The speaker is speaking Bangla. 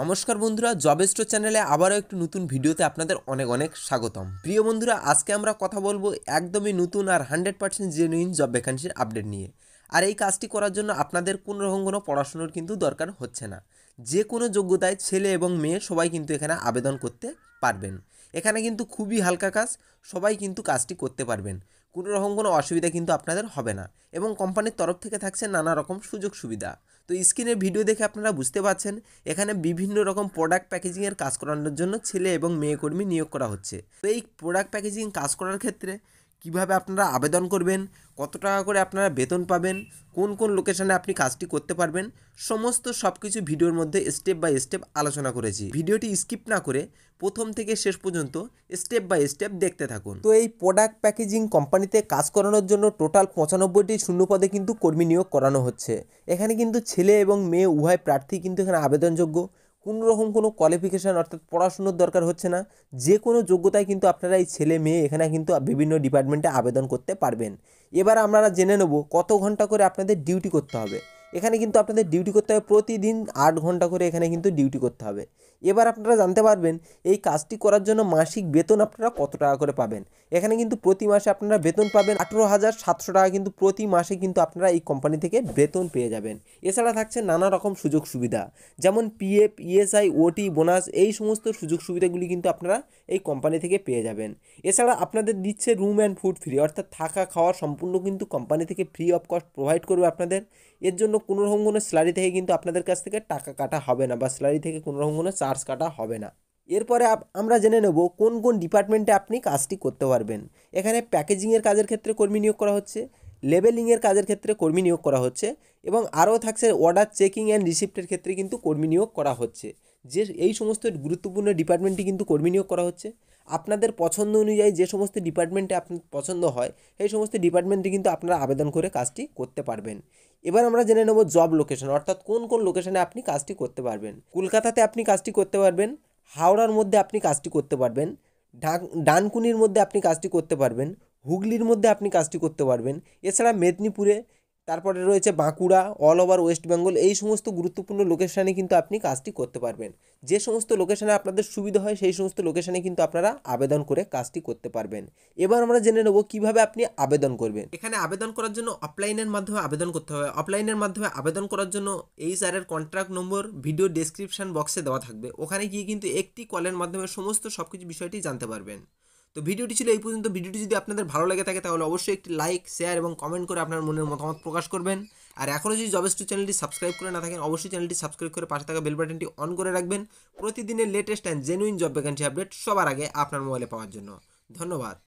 নমস্কার বন্ধুরা জবেস্টো চ্যানেলে আবারও একটি নতুন ভিডিওতে আপনাদের অনেক অনেক স্বাগতম প্রিয় বন্ধুরা আজকে আমরা কথা বলবো একদমই নতুন আর হান্ড্রেড পার্সেন্ট জেনুইন জব ভ্যাকান্সির আপডেট নিয়ে আর এই কাজটি করার জন্য আপনাদের কোনো রকম কোনো পড়াশুনোর কিন্তু দরকার হচ্ছে না যে কোনো যোগ্যতায় ছেলে এবং মেয়ে সবাই কিন্তু এখানে আবেদন করতে পারবেন এখানে কিন্তু খুবই হালকা কাজ সবাই কিন্তু কাজটি করতে পারবেন কোনো রকম কোনো অসুবিধা কিন্তু আপনাদের হবে না এবং কোম্পানির তরফ থেকে থাকছে নানা রকম সুযোগ সুবিধা তো স্ক্রিনের ভিডিও দেখে আপনারা বুঝতে পারছেন এখানে বিভিন্ন রকম প্রোডাক্ট প্যাকেজিংয়ের কাজ করানোর জন্য ছেলে এবং মেয়ে কর্মী নিয়োগ করা হচ্ছে তো এই প্রোডাক্ট প্যাকেজিং কাজ করার ক্ষেত্রে কিভাবে আপনারা আবেদন করবেন কত টাকা করে আপনারা বেতন পাবেন কোন কোন লোকেশনে আপনি কাজটি করতে পারবেন সমস্ত সব কিছু ভিডিওর মধ্যে স্টেপ বাই স্টেপ আলোচনা করেছি ভিডিওটি স্কিপ না করে প্রথম থেকে শেষ পর্যন্ত স্টেপ বাই স্টেপ দেখতে থাকুন তো এই প্রোডাক্ট প্যাকেজিং কোম্পানিতে কাজ করানোর জন্য টোটাল পঁচানব্বইটি শূন্য পদে কিন্তু কর্মী নিয়োগ করানো হচ্ছে এখানে কিন্তু ছেলে এবং মেয়ে উভয় প্রার্থী কিন্তু এখানে আবেদনযোগ্য কোনো রকম কোনো কোয়ালিফিকেশান অর্থাৎ পড়াশুনোর দরকার হচ্ছে না যে কোনো যোগ্যতায় কিন্তু আপনারা এই ছেলে মেয়ে এখানে কিন্তু বিভিন্ন ডিপার্টমেন্টে আবেদন করতে পারবেন এবার আপনারা জেনে নেব কত ঘন্টা করে আপনাদের ডিউটি করতে হবে এখানে কিন্তু আপনাদের ডিউটি করতে হবে প্রতিদিন আট ঘন্টা করে এখানে কিন্তু ডিউটি করতে হবে এবার আপনারা জানতে পারবেন এই কাজটি করার জন্য মাসিক বেতন আপনারা কত টাকা করে পাবেন এখানে কিন্তু প্রতি মাসে আপনারা বেতন পাবেন আঠেরো হাজার সাতশো টাকা কিন্তু প্রতি মাসে কিন্তু আপনারা এই কোম্পানি থেকে বেতন পেয়ে যাবেন এছাড়া থাকছে নানা রকম সুযোগ সুবিধা যেমন পিএফ ইএসআই ওটি বোনাস এই সমস্ত সুযোগ সুবিধাগুলি কিন্তু আপনারা এই কোম্পানি থেকে পেয়ে যাবেন এছাড়া আপনাদের দিচ্ছে রুম অ্যান্ড ফুড ফ্রি অর্থাৎ থাকা খাওয়া সম্পূর্ণ কিন্তু কোম্পানি থেকে ফ্রি অফ কস্ট প্রোভাইড করবে আপনাদের এর জন্য কোনো রকম কোনো স্যালারি থেকে কিন্তু আপনাদের কাছ থেকে টাকা কাটা হবে না বা স্যালারি থেকে কোনো রকম কোনো চার্জ কাটা হবে না এরপরে আমরা জেনে নেব কোন কোন ডিপার্টমেন্টে আপনি কাজটি করতে পারবেন এখানে প্যাকেজিংয়ের কাজের ক্ষেত্রে কর্মী নিয়োগ করা হচ্ছে লেবেলিংয়ের কাজের ক্ষেত্রে কর্মী নিয়োগ করা হচ্ছে এবং আরও থাকছে অর্ডার চেকিং অ্যান্ড রিসিপ্টের ক্ষেত্রে কিন্তু কর্মী নিয়োগ করা হচ্ছে যে এই সমস্ত গুরুত্বপূর্ণ ডিপার্টমেন্টে কিন্তু কর্মী নিয়োগ করা হচ্ছে আপনাদের পছন্দ অনুযায়ী যে সমস্ত ডিপার্টমেন্টে আপনার পছন্দ হয় সেই সমস্ত ডিপার্টমেন্টে কিন্তু আপনারা আবেদন করে কাজটি করতে পারবেন এবার আমরা জেনে নেব জব লোকেশন অর্থাৎ কোন কোন লোকেশনে আপনি কাজটি করতে পারবেন কলকাতাতে আপনি কাজটি করতে পারবেন হাওড়ার মধ্যে আপনি কাজটি করতে পারবেন ডানকুনির মধ্যে আপনি কাজটি করতে পারবেন হুগলির মধ্যে আপনি কাজটি করতে পারবেন এছাড়া মেদিনীপুরে তারপরে রয়েছে বাঁকুড়া অল ওভার ওয়েস্ট বেঙ্গল এই সমস্ত গুরুত্বপূর্ণ লোকেশানে কিন্তু আপনি কাজটি করতে পারবেন যে সমস্ত লোকেশানে আপনাদের সুবিধা হয় সেই সমস্ত লোকেশানে কিন্তু আপনারা আবেদন করে কাজটি করতে পারবেন এবার আমরা জেনে নেব কিভাবে আপনি আবেদন করবেন এখানে আবেদন করার জন্য অফলাইনের মাধ্যমে আবেদন করতে হবে অফলাইনের মাধ্যমে আবেদন করার জন্য এই স্যারের কন্ট্রাক্ট নম্বর ভিডিও ডেসক্রিপশন বক্সে দেওয়া থাকবে ওখানে গিয়ে কিন্তু একটি কলের মাধ্যমে সমস্ত সব কিছু বিষয়টি জানতে পারবেন তো ভিডিওটি ছিল এই পর্যন্ত ভিডিওটি যদি আপনাদের ভালো লেগে থাকে তাহলে অবশ্যই একটি লাইক শেয়ার এবং কমেন্ট করে আপনার মনের মতামত প্রকাশ করবেন আর এখনও যদি জবেস্টু চ্যানেলটি সাবস্ক্রাইব করে না থাকেন অবশ্যই চ্যানেলটি সাবস্ক্রাইব করে পাশে থাকা বেল বাটনটি অন করে রাখবেন প্রতিদিনের latest and genuine job vacancy update সবার আগে আপনার মোবাইলে পাওয়ার জন্য ধন্যবাদ